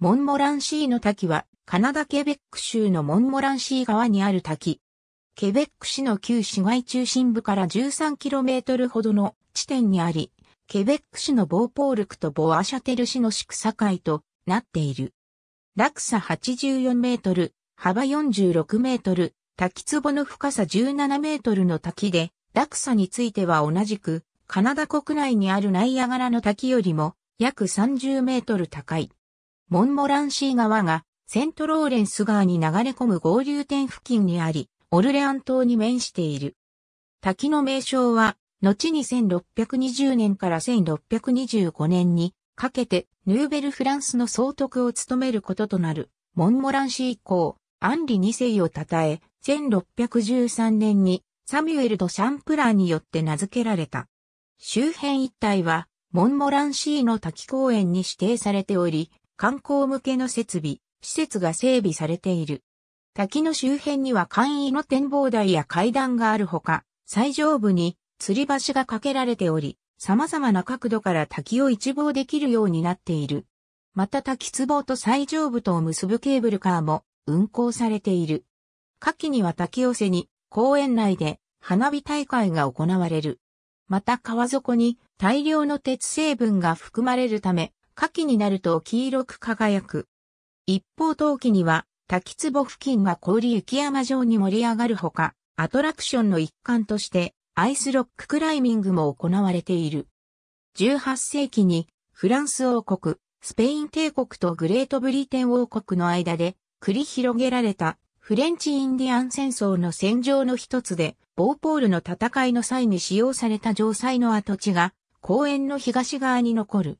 モンモランシーの滝は、カナダケベック州のモンモランシー川にある滝。ケベック市の旧市街中心部から 13km ほどの地点にあり、ケベック市のボーポールクとボアシャテル市の宿境会となっている。落差84メートル、幅46メートル、滝壺の深さ17メートルの滝で、落差については同じく、カナダ国内にあるナイアガラの滝よりも約30メートル高い。モンモランシー川がセントローレンス川に流れ込む合流点付近にあり、オルレアン島に面している。滝の名称は、後に1620年から1625年にかけてヌーベルフランスの総督を務めることとなるモンモランシー以降、アンリ2世を称え、1613年にサミュエル・ド・シャンプラーによって名付けられた。周辺一帯はモンモランシーの滝公園に指定されており、観光向けの設備、施設が整備されている。滝の周辺には簡易の展望台や階段があるほか、最上部に吊り橋が架けられており、様々な角度から滝を一望できるようになっている。また滝壺と最上部とを結ぶケーブルカーも運行されている。夏季には滝寄せに公園内で花火大会が行われる。また川底に大量の鉄成分が含まれるため、夏季になると黄色く輝く。一方冬季には、滝壺付近は氷雪山状に盛り上がるほか、アトラクションの一環として、アイスロッククライミングも行われている。18世紀に、フランス王国、スペイン帝国とグレートブリテン王国の間で、繰り広げられた、フレンチインディアン戦争の戦場の一つで、ボーポールの戦いの際に使用された城塞の跡地が、公園の東側に残る。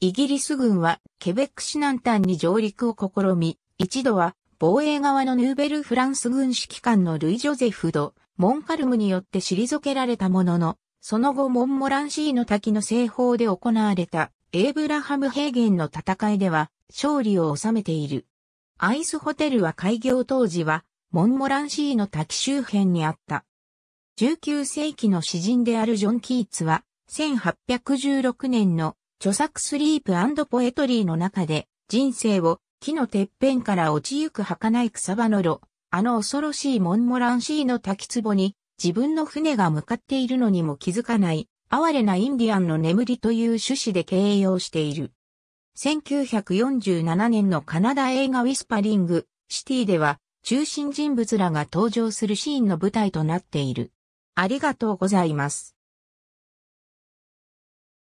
イギリス軍はケベック市南端に上陸を試み、一度は防衛側のヌーベルフランス軍指揮官のルイ・ジョゼフ・ド・モンカルムによって退けられたものの、その後モンモランシーの滝の西方で行われたエイブラハム平原の戦いでは勝利を収めている。アイスホテルは開業当時はモンモランシーの滝周辺にあった。19世紀の詩人であるジョン・キーツは1816年の著作スリープポエトリーの中で、人生を木のてっぺんから落ちゆく儚い草場のろ。あの恐ろしいモンモランシーの滝壺に、自分の船が向かっているのにも気づかない、哀れなインディアンの眠りという趣旨で形容している。1947年のカナダ映画ウィスパリング、シティでは、中心人物らが登場するシーンの舞台となっている。ありがとうございます。